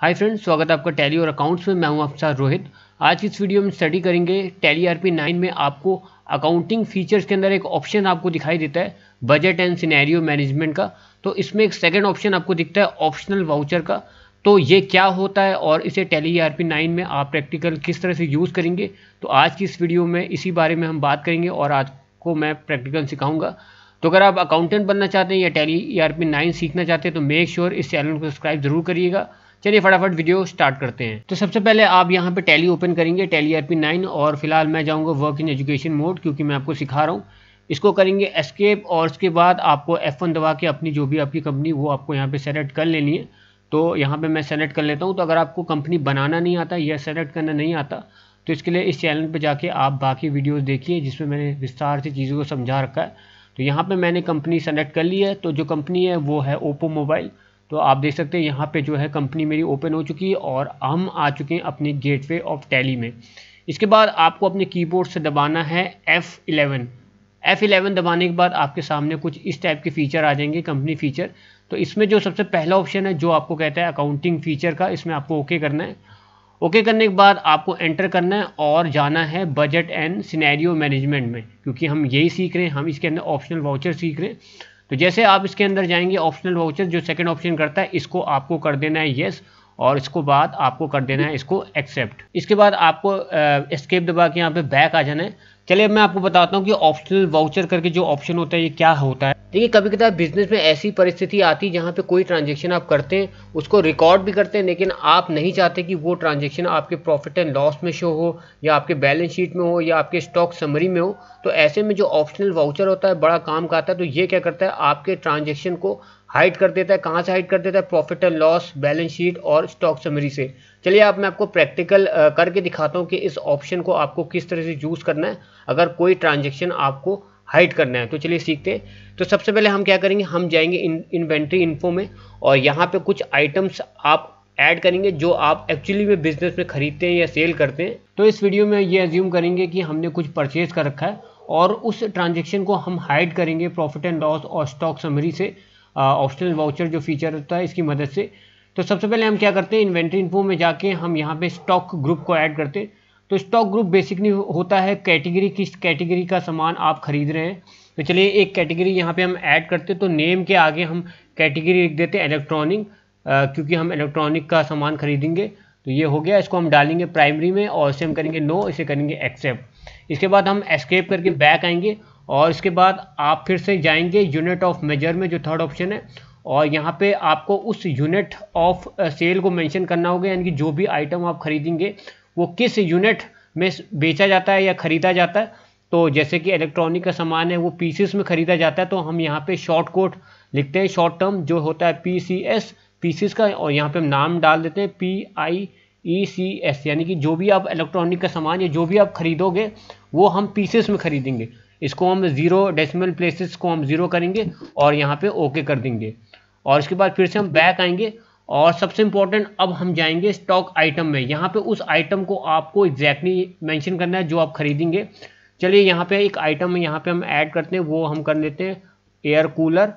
hi friends स्वागत है आपका टैली और अकाउंट्स में मैं हूं आपका रोहित आज की इस वीडियो में स्टडी करेंगे टैली आरपी नाइन में आपको अकाउंटिंग फीचर्स के अंदर एक ऑप्शन आपको दिखाई देता है बजट एंड सिनेरियो मैनेजमेंट का तो इसमें एक सेकंड ऑप्शन आपको दिखता है ऑप्शनल वाउचर का तो ये क्या होता है और इसे टेली आर पी नाइन में आप प्रैक्टिकल किस तरह से यूज़ करेंगे तो आज की इस वीडियो में इसी बारे में हम बात करेंगे और आज को मैं प्रैक्टिकल सिखाऊंगा तो अगर आप अकाउंटेंट बनना चाहते हैं या Tally E R P nine सीखना चाहते हैं तो मेक श्योर इस चैनल को सब्सक्राइब जरूर करिएगा चलिए फटाफट वीडियो स्टार्ट करते हैं तो सबसे पहले आप यहाँ पे टैली ओपन करेंगे टैली आर पी नाइन और फिलहाल मैं जाऊँगा वर्क इन एजुकेशन मोड क्योंकि मैं आपको सिखा रहा हूँ इसको करेंगे एस्केप और उसके बाद आपको एफ वन दबा के अपनी जो भी आपकी कंपनी वो आपको यहाँ पे सेलेक्ट कर लेनी है तो यहाँ पे मैं सेलेक्ट कर लेता हूँ तो अगर आपको कंपनी बनाना नहीं आता या सेलेक्ट करना नहीं आता तो इसके लिए इस चैनल पर जाके आप बाकी वीडियोस देखिए जिसमें मैंने विस्तार से चीज़ों को समझा रखा है तो यहाँ पर मैंने कंपनी सेलेक्ट कर ली है तो जो कंपनी है वो है ओप्पो मोबाइल तो आप देख सकते हैं यहाँ पे जो है कंपनी मेरी ओपन हो चुकी है और हम आ चुके हैं अपने गेटवे ऑफ टैली में इसके बाद आपको अपने कीबोर्ड से दबाना है F11 F11 दबाने के बाद आपके सामने कुछ इस टाइप के फीचर आ जाएंगे कंपनी फीचर तो इसमें जो सबसे पहला ऑप्शन है जो आपको कहता है अकाउंटिंग फीचर का इसमें आपको ओके करना है ओके करने के बाद आपको एंटर करना है और जाना है बजट एंड सिनेरियो मैनेजमेंट में क्योंकि हम यही सीख रहे हैं हम इसके अंदर ऑप्शनल वाउचर सीख रहे हैं तो जैसे आप इसके अंदर जाएंगे ऑप्शनल वाउचर जो सेकंड ऑप्शन करता है इसको आपको कर देना है येस और इसको बाद आपको कर देना है इसको एक्सेप्ट इसके बाद आपको स्केप दबा के यहाँ पे बैक आ जाना है चलिए मैं आपको बताता हूँ कि ऑप्शनल वाउचर करके जो ऑप्शन होता है ये क्या होता है देखिए कभी कभी बिजनेस में ऐसी परिस्थिति आती है जहाँ पे कोई ट्रांजेक्शन आप करते हैं उसको रिकॉर्ड भी करते हैं लेकिन आप नहीं चाहते कि वो ट्रांजेक्शन आपके प्रॉफिट एंड लॉस में शो हो या आपके बैलेंस शीट में हो या आपके स्टॉक समरी में हो तो ऐसे में जो ऑप्शनल वाउचर होता है बड़ा काम का आता है तो ये क्या करता है आपके ट्रांजेक्शन को हाइड कर देता है कहाँ से हाइड कर देता है profit and loss balance sheet और स्टॉक समरी से चलिए आप मैं आपको प्रैक्टिकल करके दिखाता हूँ कि इस ऑप्शन को आपको किस तरह से यूज़ करना है अगर कोई ट्रांजेक्शन आपको हाइड करना है तो चलिए सीखते हैं तो सबसे पहले हम क्या करेंगे हम जाएंगे इन इन्वेंट्री इन्फो में और यहाँ पे कुछ आइटम्स आप ऐड करेंगे जो आप एक्चुअली में बिजनेस में खरीदते हैं या सेल करते हैं तो इस वीडियो में ये एज्यूम करेंगे कि हमने कुछ परचेज कर रखा है और उस ट्रांजेक्शन को हम हाइड करेंगे प्रॉफिट एंड लॉस और स्टॉक समरी से ऑप्शनल वाउचर जो फीचर होता है इसकी मदद से तो सबसे पहले हम क्या करते हैं इन्वेंट्री इन्फो में जाके हम यहाँ पे स्टॉक ग्रुप को ऐड करते हैं तो स्टॉक ग्रुप बेसिकली होता है कैटेगरी किस कैटेगरी का सामान आप खरीद रहे हैं तो चलिए एक कैटेगरी यहाँ पे हम ऐड करते हैं तो नेम के आगे हम कैटेगरी लिख देते हैं इलेक्ट्रॉनिक क्योंकि हम इलेक्ट्रॉनिक का सामान खरीदेंगे तो ये हो गया इसको हम डालेंगे प्राइमरी में और इसे हम करेंगे नो इसे करेंगे एक्सेप्ट इसके बाद हम एस्केप करके बैक आएंगे और इसके बाद आप फिर से जाएंगे यूनिट ऑफ मेजर में जो थर्ड ऑप्शन है और यहाँ पे आपको उस यूनिट ऑफ सेल को मेंशन करना होगा यानी कि जो भी आइटम आप खरीदेंगे वो किस यूनिट में बेचा जाता है या ख़रीदा जाता है तो जैसे कि इलेक्ट्रॉनिक का सामान है वो पीसीस में ख़रीदा जाता है तो हम यहाँ पे शॉर्ट कोट लिखते हैं शॉर्ट टर्म जो होता है पी सी एस पीसीस का और यहाँ पे हम नाम डाल देते हैं P I E C S यानी कि जो भी आप इलेक्ट्रॉनिक का सामान या जो भी आप खरीदोगे वो हम पीसेस में खरीदेंगे इसको हम ज़ीरो डेसिमल प्लेसेस को हम ज़ीरो करेंगे और यहाँ पे ओके कर देंगे और इसके बाद फिर से हम बैक आएंगे और सबसे इम्पोर्टेंट अब हम जाएंगे स्टॉक आइटम में यहाँ पे उस आइटम को आपको एग्जैक्टली मेंशन करना है जो आप खरीदेंगे चलिए यहाँ पे एक आइटम यहाँ पे हम ऐड करते हैं वो हम कर लेते हैं एयर कूलर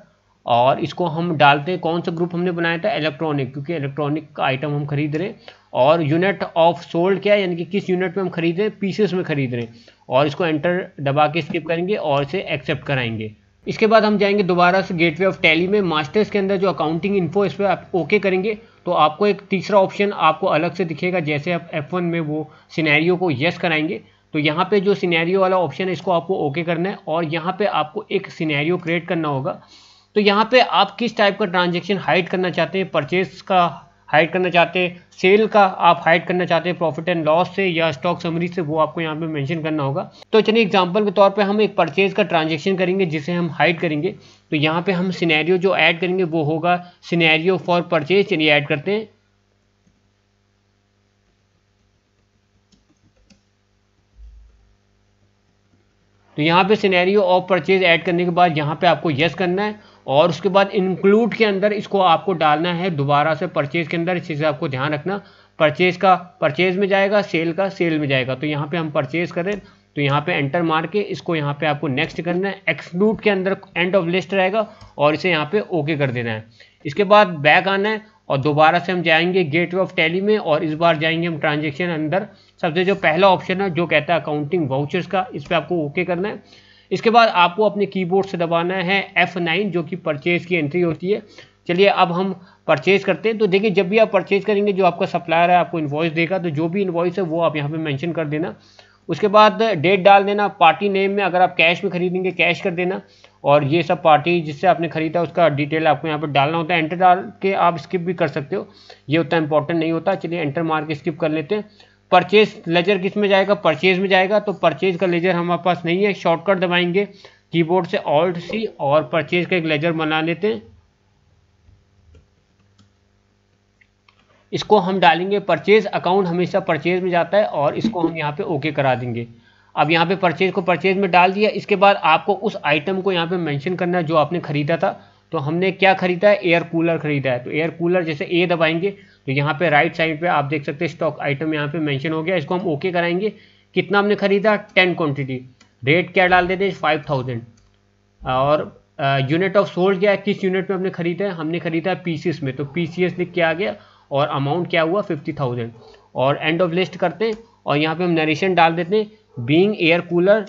और इसको हम डालते हैं कौन सा ग्रुप हमने बनाया था इलेक्ट्रॉनिक क्योंकि इलेक्ट्रॉनिक का आइटम हम खरीद रहे हैं और यूनिट ऑफ सोल्ड क्या है यानी कि किस यूनिट में हम खरीद रहे हैं पीसेस में खरीद रहे हैं और इसको एंटर दबा के स्किप करेंगे और इसे एक्सेप्ट कराएंगे इसके बाद हम जाएंगे दोबारा से गेटवे ऑफ टैली में मास्टर्स के अंदर जो अकाउंटिंग इन्फो इस पर आप ओके करेंगे तो आपको एक तीसरा ऑप्शन आपको अलग से दिखेगा जैसे आप एफ में वो सिनेरियो को येस कराएंगे तो यहाँ पे जो सिनेरियो वाला ऑप्शन है इसको आपको ओके करना है और यहाँ पे आपको एक सिनेरियो क्रिएट करना होगा तो यहाँ पे आप किस टाइप का ट्रांजेक्शन हाइड करना चाहते हैं परचेज का हाइड करना चाहते हैं सेल का आप हाइड करना चाहते हैं प्रॉफिट एंड लॉस से या स्टॉक समरी से वो आपको यहाँ पे मेंशन करना होगा तो चलिए एग्जांपल के तौर पे हम एक परचेज का ट्रांजैक्शन करेंगे जिसे हम हाइड करेंगे तो यहाँ पे हम सिनेरियो जो ऐड करेंगे वो होगा सिनेरियो फॉर परचेज चलिए ऐड करते हैं तो यहाँ पे सिनेरियो ऑफ परचेज ऐड करने के बाद यहाँ पे आपको येस करना है और उसके बाद इंक्लूड के अंदर इसको आपको डालना है दोबारा से परचेज के अंदर इस चीज़ आपको ध्यान रखना परचेज का परचेज में जाएगा सेल का सेल में जाएगा तो यहाँ पे हम परचेज करें तो यहाँ पे एंटर मार के इसको यहाँ पे आपको नेक्स्ट करना है एक्सक्लूड के अंदर एंड ऑफ लिस्ट रहेगा और इसे यहाँ पे ओके कर देना है इसके बाद बैक आना है और दोबारा से हम जाएंगे गेटवे ऑफ टैली में और इस बार जाएंगे हम ट्रांजेक्शन अंदर सबसे जो पहला ऑप्शन है जो कहता है अकाउंटिंग वाउचर्स का इस पर आपको ओके करना है इसके बाद आपको अपने कीबोर्ड से दबाना है F9 जो कि परचेज की एंट्री होती है चलिए अब हम परचेज करते हैं तो देखिए जब भी आप परचेज करेंगे जो आपका सप्लायर है आपको इन्वॉइस देगा तो जो भी इन्वॉइस है वो आप यहाँ पे मेंशन कर देना उसके बाद डेट डाल देना पार्टी नेम में अगर आप कैश में खरीदेंगे कैश कर देना और ये सब पार्टी जिससे आपने खरीदा उसका डिटेल आपको यहाँ पर डालना होता है एंटर डाल के आप स्किप भी कर सकते हो ये उतना इंपॉर्टेंट नहीं होता चलिए एंटर मार के स्किप कर लेते हैं परचेज लेजर किस में जाएगा परचेज में जाएगा तो परचेज का लेजर हमारे पास नहीं है शॉर्टकट दबाएंगे कीबोर्ड से ऑल्ट सी और परचेज का एक लेजर बना लेते हैं इसको हम डालेंगे परचेज अकाउंट हमेशा परचेज में जाता है और इसको हम यहाँ पे ओके करा देंगे अब यहाँ पे परचेज को परचेज में डाल दिया इसके बाद आपको उस आइटम को यहाँ पे मेंशन करना है जो आपने ख़रीदा था तो हमने क्या ख़रीदा है एयर कूलर ख़रीदा है तो एयर कूलर जैसे ए दबाएंगे तो यहाँ पे राइट साइड पे आप देख सकते हैं स्टॉक आइटम यहाँ पे मेंशन हो गया इसको हम ओके कराएंगे कितना हमने ख़रीदा टेन क्वान्टिटी रेट क्या डाल देते फाइव थाउजेंड और यूनिट ऑफ सोल्ड क्या है किस यूनिट में हमने ख़रीदा है हमने ख़रीदा है पीसीएस में तो पी सी एस लिख के आ गया और अमाउंट क्या हुआ फिफ्टी थाउजेंड और एंड ऑफ लिस्ट करते हैं और यहाँ पे हम नरेशन डाल देते हैं being air cooler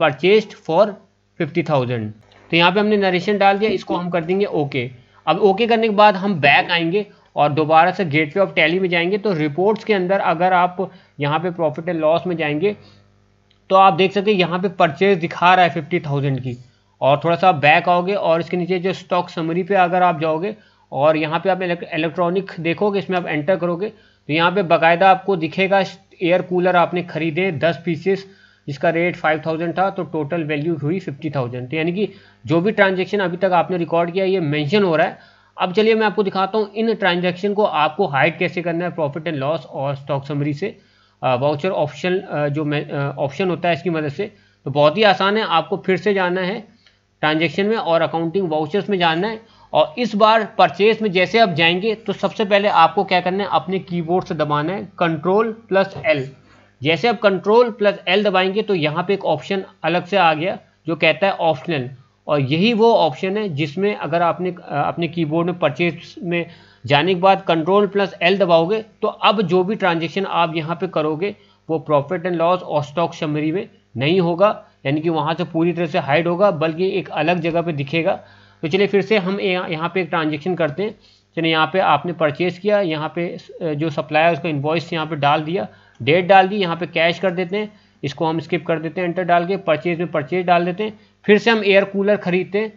purchased for fifty thousand तो यहाँ पे हमने नरेशन डाल दिया इसको हम कर देंगे ओके अब ओके करने के बाद हम बैक आएंगे और दोबारा से गेटवे ऑफ टैली में जाएंगे तो रिपोर्ट्स के अंदर अगर आप यहाँ पे प्रॉफिट एंड लॉस में जाएंगे तो आप देख सकते हैं यहाँ पे परचेज दिखा रहा है फिफ्टी थाउजेंड की और थोड़ा सा बैक आओगे और इसके नीचे जो स्टॉक समरी पे अगर आप जाओगे और यहाँ पे आप इलेक्ट्रॉनिक देखोगे इसमें आप एंटर करोगे तो यहाँ पे बकायदा आपको दिखेगा एयर कूलर आपने खरीदे दस पीसेस जिसका रेट फाइव थाउजेंड था तो टोटल वैल्यू हुई फिफ्टी थाउजेंड तो यानी कि जो भी ट्रांजेक्शन अभी तक आपने रिकॉर्ड किया ये मेंशन हो रहा है अब चलिए मैं आपको दिखाता हूँ इन ट्रांजेक्शन को आपको हाइड कैसे करना है प्रॉफिट एंड लॉस और स्टॉक समरी से वाउचर ऑप्शन जो ऑप्शन होता है इसकी मदद से तो बहुत ही आसान है आपको फिर से जाना है ट्रांजेक्शन में और अकाउंटिंग वाउचर्स में जाना है और इस बार परचेज में जैसे आप जाएंगे तो सबसे पहले आपको क्या करना है अपने कीबोर्ड से दबाना है कंट्रोल प्लस एल जैसे आप कंट्रोल प्लस एल दबाएंगे तो यहाँ पे एक ऑप्शन अलग से आ गया जो कहता है ऑप्शनल और यही वो ऑप्शन है जिसमें अगर आपने अपने कीबोर्ड में परचेज में जाने के बाद कंट्रोल प्लस एल दबाओगे तो अब जो भी ट्रांजेक्शन आप यहाँ पर करोगे वो प्रॉफिट एंड लॉस और स्टॉक समरी में नहीं होगा यानी कि वहाँ से पूरी तरह से हाइड होगा बल्कि एक अलग जगह पर दिखेगा तो चलिए फिर से हम यहाँ पर एक ट्रांजेक्शन करते हैं चलिए यहाँ पे आपने परचेज़ किया यहाँ पे जो सप्लायर उसका इन्वॉइस यहाँ पे डाल दिया डेट डाल दी यहाँ पे कैश कर देते हैं इसको हम स्किप कर देते हैं एंटर डाल के परचेज में परचेज डाल देते हैं फिर से हम एयर कूलर खरीदते हैं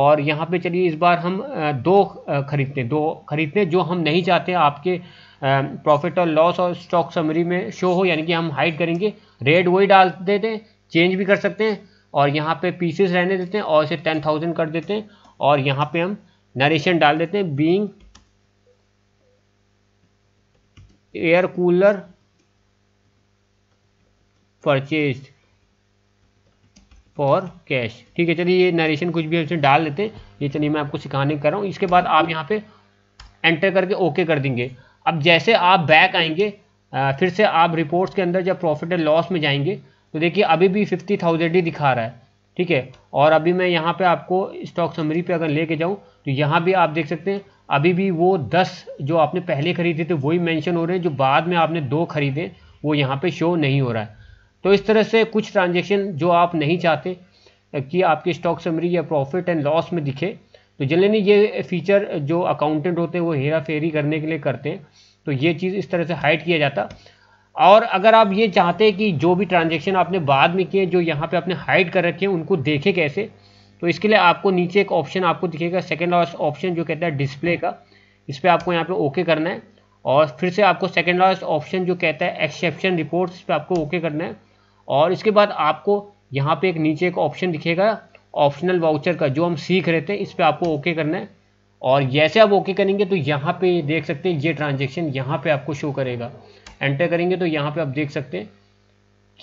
और यहाँ पे चलिए इस बार हम दो खरीदते हैं दो खरीदते हैं जो हम नहीं चाहते आपके प्रॉफिट और लॉस और स्टॉक समरी में शो हो यानी कि हम हाइड करेंगे रेड वही डाल देते हैं चेंज भी कर सकते हैं और यहाँ पे पीसेस रहने देते हैं और इसे टेन थाउजेंड कर देते हैं और यहाँ पे हम नरेशन डाल देते हैं being air cooler purchase for cash ठीक है चलिए ये नरेशन कुछ भी हमसे डाल देते हैं ये चलिए मैं आपको सिखाने कर रहा हूँ इसके बाद आप यहाँ पे एंटर करके ओके कर देंगे अब जैसे आप बैक आएंगे फिर से आप रिपोर्ट्स के अंदर जब प्रॉफिट एंड लॉस में जाएंगे तो देखिए अभी भी फिफ्टी थाउजेंड ही दिखा रहा है ठीक है और अभी मैं यहाँ पे आपको स्टॉक समरी पे अगर लेके जाऊँ तो यहाँ भी आप देख सकते हैं अभी भी वो दस जो आपने पहले खरीदे थे वही मेंशन हो रहे हैं जो बाद में आपने दो खरीदे वो यहाँ पे शो नहीं हो रहा है तो इस तरह से कुछ ट्रांजेक्शन जो आप नहीं चाहते कि आपके स्टॉक समरी या प्रॉफिट एंड लॉस में दिखे तो नहीं ये फीचर जो अकाउंटेंट होते हैं वो हेरा फेरी करने के लिए करते हैं तो ये चीज़ इस तरह से हाइड किया जाता और अगर आप ये चाहते हैं कि जो भी ट्रांजेक्शन आपने बाद में किए जो यहाँ पे आपने हाइड कर रखे हैं उनको देखे कैसे तो इसके लिए आपको नीचे एक ऑप्शन आपको दिखेगा सेकेंड लास्ट ऑप्शन जो कहता है डिस्प्ले का इस पर आपको यहाँ पे ओके करना है और फिर से आपको सेकेंड लास्ट ऑप्शन जो कहता है एक्सेप्शन रिपोर्ट इस पर आपको ओके करना है और इसके बाद आपको यहाँ पर एक नीचे एक ऑप्शन दिखेगा ऑप्शनल वाउचर का जो हम सीख रहे थे इस पर आपको ओके करना है और जैसे आप ओके करेंगे तो यहाँ पर देख सकते हैं ये ट्रांजेक्शन यहाँ पर आपको शो करेगा एंटर करेंगे तो यहाँ पे आप देख सकते हैं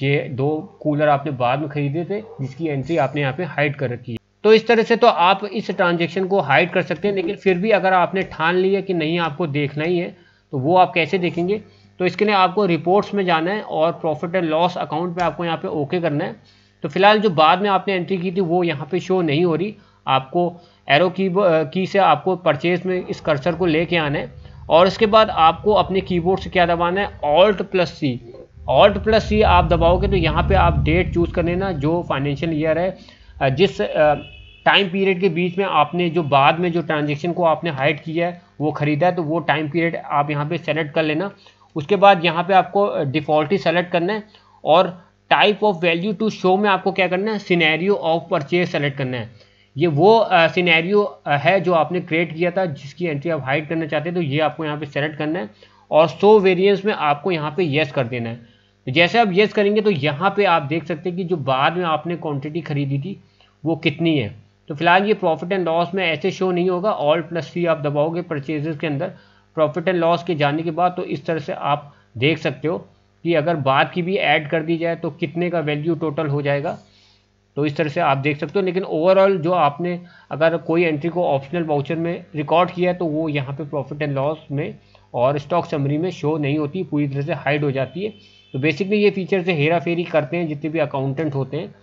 ये दो कूलर आपने बाद में खरीदे थे जिसकी एंट्री आपने यहाँ पे हाइड कर रखी है तो इस तरह से तो आप इस ट्रांजेक्शन को हाइड कर सकते हैं लेकिन फिर भी अगर आपने ठान लिया कि नहीं आपको देखना ही है तो वो आप कैसे देखेंगे तो इसके लिए आपको रिपोर्ट्स में जाना है और प्रॉफिट एंड लॉस अकाउंट में आपको यहाँ पे ओके करना है तो फिलहाल जो बाद में आपने एंट्री की थी वो यहाँ पे शो नहीं हो रही आपको एरो की की से आपको परचेज में इस कर्सर को लेके आना है और इसके बाद आपको अपने कीबोर्ड से क्या दबाना है alt plus C alt plus C आप दबाओगे तो यहाँ पे आप डेट चूज़ कर लेना जो फाइनेंशियल ईयर है जिस टाइम पीरियड के बीच में आपने जो बाद में जो ट्रांजेक्शन को आपने हाइड किया है वो ख़रीदा है तो वो टाइम पीरियड आप यहाँ पे सेलेक्ट कर लेना उसके बाद यहाँ पे आपको डिफ़ॉल्टी सेलेक्ट करना है और type of value to show में आपको क्या करना है सिनेरियो ऑफ परचेज सेलेक्ट करना है ये वो सिनेरियो है जो आपने क्रिएट किया था जिसकी एंट्री आप हाइड करना चाहते हैं तो ये आपको यहाँ पे सेलेक्ट करना है और सो वेरिएंस में आपको यहाँ पे येस कर देना है तो जैसे आप येस करेंगे तो यहाँ पे आप देख सकते हैं कि जो बाद में आपने क्वांटिटी खरीदी थी वो कितनी है तो फिलहाल ये प्रॉफिट एंड लॉस में ऐसे शो नहीं होगा ऑल प्लस सी आप दबाओगे परचेजेस के अंदर प्रॉफिट एंड लॉस के जाने के बाद तो इस तरह से आप देख सकते हो कि अगर बाद की भी ऐड कर दी जाए तो कितने का वैल्यू टोटल हो जाएगा तो इस तरह से आप देख सकते हो लेकिन ओवरऑल जो आपने अगर कोई एंट्री को ऑप्शनल वाउचर में रिकॉर्ड किया है तो वो यहाँ पे प्रॉफिट एंड लॉस में और स्टॉक समरी में शो नहीं होती पूरी तरह से हाइड हो जाती है तो बेसिकली ये फीचर से हेरा फेरी करते हैं जितने भी अकाउंटेंट होते हैं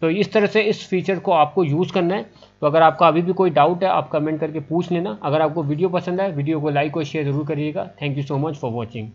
तो इस तरह से इस फीचर को आपको यूज़ करना है तो अगर आपका अभी भी कोई डाउट है आप कमेंट करके पूछ लेना अगर आपको वीडियो पसंद आए वीडियो को लाइक और शेयर ज़रूर करिएगा thank you so much for watching